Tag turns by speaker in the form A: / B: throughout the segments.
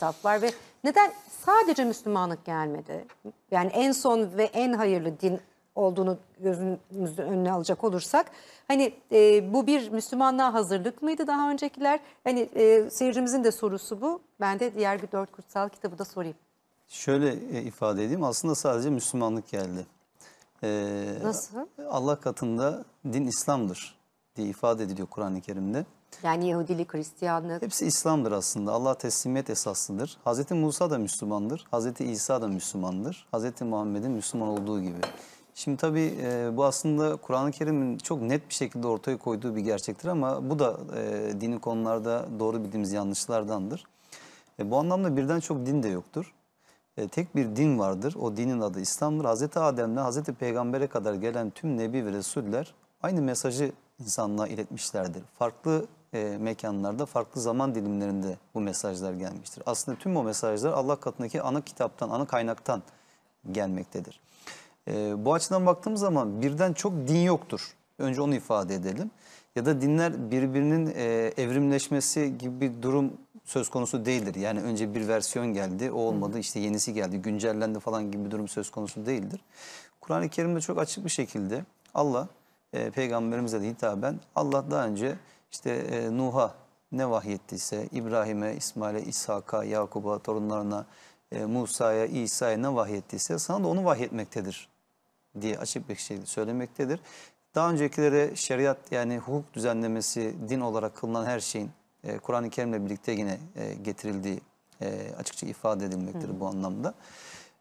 A: kitap var ve neden sadece Müslümanlık gelmedi? Yani en son ve en hayırlı din olduğunu gözümüzün önüne alacak olursak hani e, bu bir Müslümanlığa hazırlık mıydı daha öncekiler? Hani e, seyircimizin de sorusu bu. Ben de diğer bir dört kutsal kitabı da sorayım. Şöyle e, ifade edeyim aslında sadece Müslümanlık geldi. Ee, Nasıl? Allah katında din İslam'dır diye ifade ediliyor Kur'an-ı Kerim'de. Yani Yahudilik, Hristiyanlık. Hepsi İslam'dır aslında. Allah teslimiyet esaslıdır. Hz. Musa da Müslümandır. Hz. İsa da Müslümandır. Hz. Muhammed'in Müslüman olduğu gibi. Şimdi tabii e, bu aslında Kur'an-ı Kerim'in çok net bir şekilde ortaya koyduğu bir gerçektir ama bu da e, dini konularda doğru bildiğimiz yanlışlardandır. E, bu anlamda birden çok din de yoktur. E, tek bir din vardır. O dinin adı İslam'dır. Hz. Adem'le Hz. Peygamber'e kadar gelen tüm Nebi ve Resuller aynı mesajı insanlığa iletmişlerdir. Farklı e, mekanlarda farklı zaman dilimlerinde bu mesajlar gelmiştir. Aslında tüm bu mesajlar Allah katındaki ana kitaptan, ana kaynaktan gelmektedir. E, bu açıdan baktığımız zaman birden çok din yoktur. Önce onu ifade edelim. Ya da dinler birbirinin e, evrimleşmesi gibi bir durum söz konusu değildir. Yani önce bir versiyon geldi, o olmadı, işte yenisi geldi, güncellendi falan gibi bir durum söz konusu değildir. Kur'an-ı Kerim'de çok açık bir şekilde Allah, e, peygamberimize de hitaben Allah daha önce işte e, Nuh'a ne vahyettiyse İbrahim'e, İsmail'e, İshak'a, Yakub'a, torunlarına, e, Musa'ya, İsa'ya ne vahyettiyse sana da onu vahyetmektedir diye açık bir şey söylemektedir. Daha öncekilere şeriat yani hukuk düzenlemesi din olarak kılınan her şeyin e, Kur'an-ı Kerim'le birlikte yine e, getirildiği e, açıkça ifade edilmektedir Hı. bu anlamda.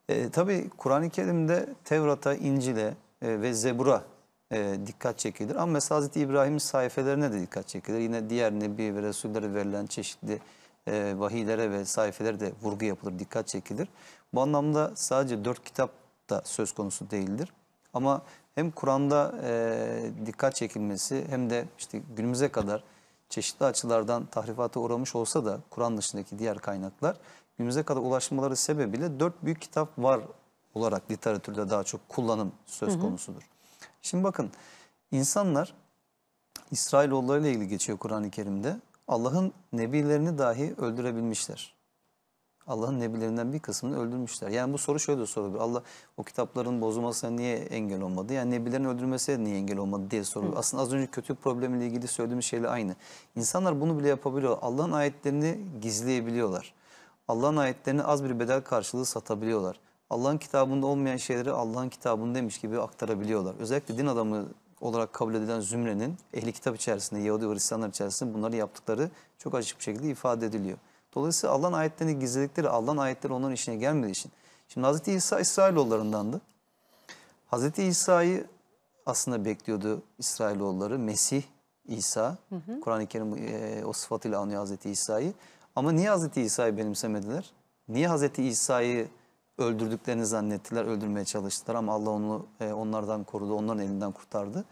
A: E, tabii Kur'an-ı Kerim'de Tevrat'a, İncil'e e, ve Zebur'a e, dikkat çekilir. Ama mesela Hazreti İbrahim'in sayfelerine de dikkat çekilir. Yine diğer nebi ve resullere verilen çeşitli e, vahiylere ve sayfelere de vurgu yapılır, dikkat çekilir. Bu anlamda sadece dört kitap da söz konusu değildir. Ama hem Kur'an'da e, dikkat çekilmesi hem de işte günümüze kadar çeşitli açılardan tahrifata uğramış olsa da Kur'an dışındaki diğer kaynaklar günümüze kadar ulaşmaları sebebiyle dört büyük kitap var olarak literatürde daha çok kullanım söz konusudur. Hı hı. Şimdi bakın insanlar İsrailoğulları ile ilgili geçiyor Kur'an-ı Kerim'de. Allah'ın nebilerini dahi öldürebilmişler. Allah'ın nebilerinden bir kısmını öldürmüşler. Yani bu soru şöyle de sorulur. Allah o kitapların bozulmasına niye engel olmadı? Yani nebilerin öldürmesine niye engel olmadı diye sorulur. Aslında az önce kötü problemiyle ilgili söylediğimiz şeyle aynı. İnsanlar bunu bile yapabiliyor. Allah'ın ayetlerini gizleyebiliyorlar. Allah'ın ayetlerini az bir bedel karşılığı satabiliyorlar. Allah'ın kitabında olmayan şeyleri Allah'ın kitabını demiş gibi aktarabiliyorlar. Özellikle din adamı olarak kabul edilen zümrenin ehli kitap içerisinde, Yahudi ve Hristiyanlar içerisinde bunları yaptıkları çok açık bir şekilde ifade ediliyor. Dolayısıyla Allah'ın ayetlerini gizledikleri, Allah'ın ayetleri onların işine gelmediği için. Şimdi Hz. İsa İsrailoğullarındandı. Hz. İsa'yı aslında bekliyordu İsrailoğulları. Mesih, İsa. Kur'an-ı Kerim e, o sıfatıyla anıyor Hz. İsa'yı. Ama niye Hz. İsa'yı benimsemediler? Niye Hz. İsa'yı öldürdüklerini zannettiler, öldürmeye çalıştılar ama Allah onu e, onlardan korudu, onların elinden kurtardı.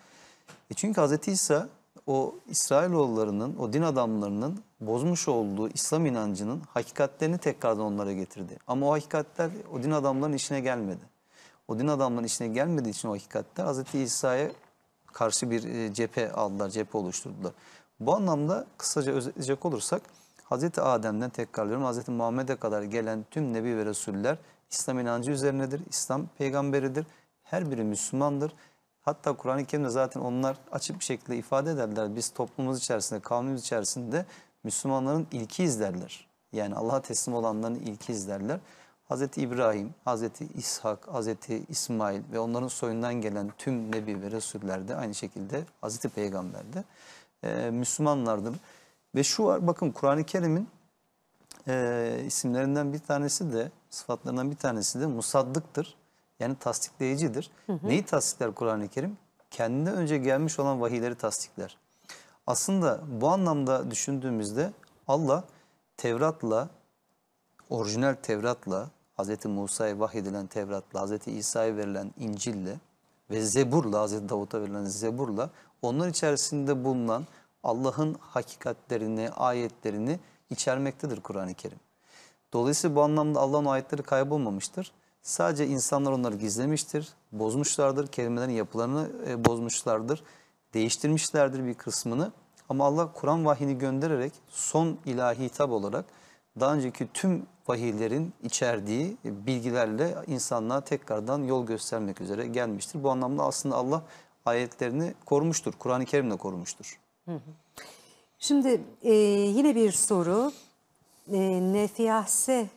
A: E çünkü Hz. İsa o İsrailoğullarının, o din adamlarının bozmuş olduğu İslam inancının hakikatlerini tekrardan onlara getirdi. Ama o hakikatler o din adamların işine gelmedi. O din adamların işine gelmediği için o hakikatler Hz. İsa'ya karşı bir e, cephe aldılar, cephe oluşturdular. Bu anlamda kısaca özetleyecek olursak Hazreti Adem'den tekrarlıyorum Hazreti Muhammed'e kadar gelen tüm nebi ve resuller İslam inancı üzerinedir. İslam peygamberidir. Her biri Müslümandır. Hatta Kur'an-ı Kerim'de zaten onlar açık bir şekilde ifade ederler. Biz toplumumuz içerisinde, kavmimiz içerisinde Müslümanların ilki izlerler. Yani Allah'a teslim olanların ilki izlerler. Hz. İbrahim, Hz. İshak, Hz. İsmail ve onların soyundan gelen tüm Nebi ve Resuller de aynı şekilde Hz. Peygamber de e, ee, Müslümanlardır. Ve şu var bakın Kur'an-ı Kerim'in e, isimlerinden bir tanesi de sıfatlarından bir tanesi de musaddıktır. Yani tasdikleyicidir. Hı hı. Neyi tasdikler Kur'an-ı Kerim? Kendine önce gelmiş olan vahiyleri tasdikler. Aslında bu anlamda düşündüğümüzde Allah Tevrat'la, orijinal Tevrat'la, Hz. Musa'ya vahyedilen Tevrat'la, Hz. İsa'ya verilen İncil'le ve Zebur'la, Hz. Davut'a verilen Zebur'la onlar içerisinde bulunan Allah'ın hakikatlerini, ayetlerini içermektedir Kur'an-ı Kerim. Dolayısıyla bu anlamda Allah'ın ayetleri kaybolmamıştır. Sadece insanlar onları gizlemiştir, bozmuşlardır, kelimelerin yapılarını e, bozmuşlardır, değiştirmişlerdir bir kısmını. Ama Allah Kur'an vahyini göndererek son ilahi hitap olarak daha önceki tüm vahiylerin içerdiği bilgilerle insanlığa tekrardan yol göstermek üzere gelmiştir. Bu anlamda aslında Allah ayetlerini korumuştur, Kur'an-ı Kerim'le korumuştur. Şimdi e, yine bir soru. E, Nefihse